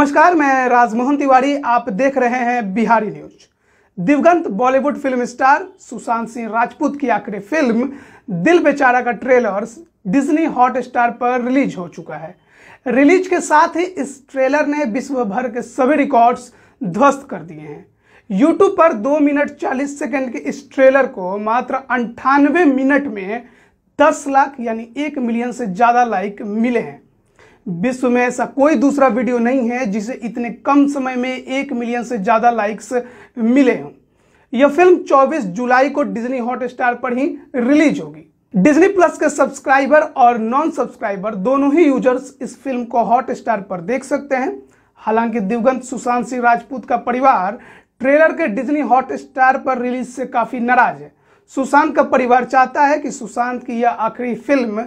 नमस्कार मैं राजमोहन तिवारी आप देख रहे हैं बिहारी न्यूज दिवगंत Bollywood film star Sushant Singh Rajput की आखिरी फिल्म दिल बेचारा का ट्रेलर डिज्नी हॉट स्टार पर रिलीज हो चुका है रिलीज के साथ ही इस ट्रेलर ने विश्व भर के सभी रिकॉर्ड्स ध्वस्त कर दिए हैं यूट्यूब पर दो मिनट चालीस सेकेंड के इस ट्रेलर को मात्र अंठानवे मिनट में दस लाख यानी एक मिलियन से ज़्यादा लाइक मिले हैं विश्व में ऐसा कोई दूसरा वीडियो नहीं है जिसे इतने कम समय में एक मिलियन से ज़्यादा लाइक्स मिले हों यह फिल्म 24 जुलाई को डिज्नी हॉटस्टार पर ही रिलीज होगी डिज्नी प्लस के सब्सक्राइबर और नॉन सब्सक्राइबर दोनों ही यूजर्स इस फिल्म को हॉटस्टार पर देख सकते हैं हालांकि दिवगंत सुशांत सिंह राजपूत का परिवार ट्रेलर के डिज्नी हॉटस्टार पर रिलीज से काफ़ी नाराज है सुशांत का परिवार चाहता है कि सुशांत की यह आखिरी फिल्म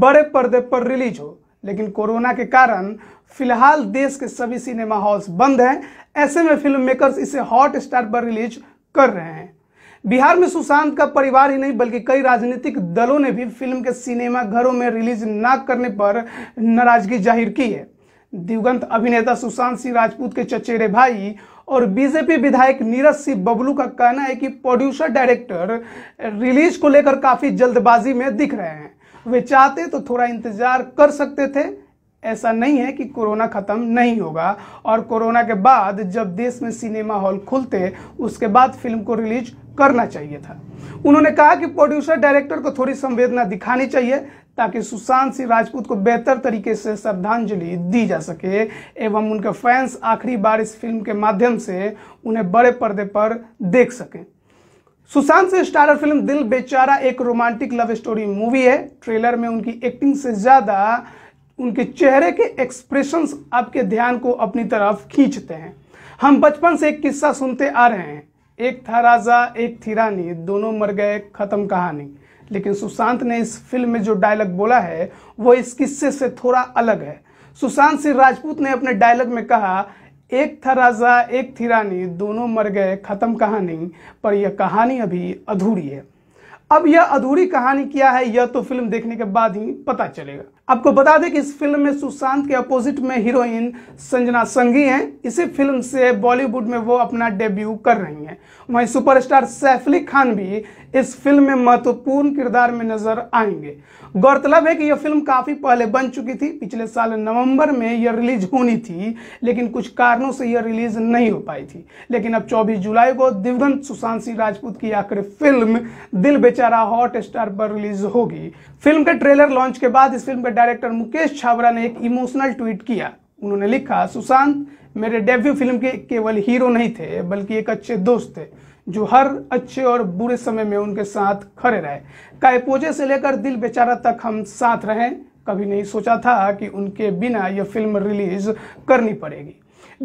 बड़े पर्दे पर रिलीज हो लेकिन कोरोना के कारण फिलहाल देश के सभी सिनेमा हॉल्स बंद हैं ऐसे में फिल्म मेकर्स इसे हॉट स्टार पर रिलीज कर रहे हैं बिहार में सुशांत का परिवार ही नहीं बल्कि कई राजनीतिक दलों ने भी फिल्म के सिनेमा घरों में रिलीज ना करने पर नाराजगी जाहिर की है दिवगंत अभिनेता सुशांत सिंह राजपूत के चचेरे भाई और बीजेपी विधायक नीरज सिंह बबलू का कहना है कि प्रोड्यूसर डायरेक्टर रिलीज को लेकर काफी जल्दबाजी में दिख रहे हैं वे चाहते तो थोड़ा इंतज़ार कर सकते थे ऐसा नहीं है कि कोरोना ख़त्म नहीं होगा और कोरोना के बाद जब देश में सिनेमा हॉल खुलते उसके बाद फिल्म को रिलीज करना चाहिए था उन्होंने कहा कि प्रोड्यूसर डायरेक्टर को थोड़ी संवेदना दिखानी चाहिए ताकि सुशांत सिंह राजपूत को बेहतर तरीके से श्रद्धांजलि दी जा सके एवं उनके फैंस आखिरी बार इस फिल्म के माध्यम से उन्हें बड़े पर्दे पर देख सकें सुशांत से स्टारर फिल्म दिल बेचारा एक रोमांटिक लव स्टोरी मूवी है ट्रेलर में उनकी एक्टिंग से ज़्यादा उनके चेहरे के एक्सप्रेशन आपके ध्यान को अपनी तरफ खींचते हैं हम बचपन से एक किस्सा सुनते आ रहे हैं एक था राजा एक थी रानी दोनों मर गए खत्म कहानी लेकिन सुशांत ने इस फिल्म में जो डायलॉग बोला है वो इस किस्से से थोड़ा अलग है सुशांत सिंह राजपूत ने अपने डायलॉग में कहा एक था राजा एक थी रानी दोनों मर गए ख़त्म कहानी पर यह कहानी अभी अधूरी है अब यह अधूरी कहानी क्या है यह तो फिल्म देखने के बाद ही पता चलेगा आपको बता दें कि इस फिल्म में सुशांत के अपोजिट में हीरोइन संजना संघी हैं इसी फिल्म से बॉलीवुड में वो अपना डेब्यू कर रही हैं वहीं सुपरस्टार सैफ अली खान भी इस फिल्म में महत्वपूर्ण किरदार में नजर आएंगे गौरतलब है कि यह फिल्म काफ़ी पहले बन चुकी थी पिछले साल नवंबर में यह रिलीज होनी थी लेकिन कुछ कारणों से यह रिलीज नहीं हो पाई थी लेकिन अब 24 जुलाई को दिवंगत सुशांत सिंह राजपूत की आखिरी film Dil Bechara Hotstar पर रिलीज होगी फिल्म के ट्रेलर लॉन्च के बाद इस फिल्म का डायरेक्टर मुकेश छाबरा ने एक इमोशनल ट्वीट किया उन्होंने लिखा सुशांत मेरे डेब्यू फिल्म के केवल हीरो नहीं थे बल्कि एक अच्छे दोस्त थे जो हर अच्छे और बुरे समय में उनके साथ खड़े रहे कायपोजे से लेकर दिल बेचारा तक हम साथ रहें कभी नहीं सोचा था कि उनके बिना यह फिल्म रिलीज करनी पड़ेगी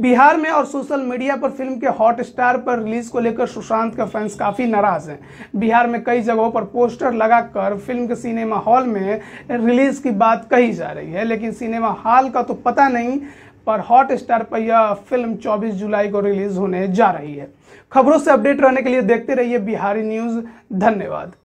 बिहार में और सोशल मीडिया पर फिल्म के हॉट स्टार पर रिलीज को लेकर सुशांत के फैंस काफ़ी नाराज़ हैं बिहार में कई जगहों पर पोस्टर लगाकर फिल्म के सिनेमा हॉल में रिलीज़ की बात कही जा रही है लेकिन सिनेमा हॉल का तो पता नहीं पर हॉट स्टार पर यह फिल्म 24 जुलाई को रिलीज होने जा रही है खबरों से अपडेट रहने के लिए देखते रहिए बिहारी न्यूज़ धन्यवाद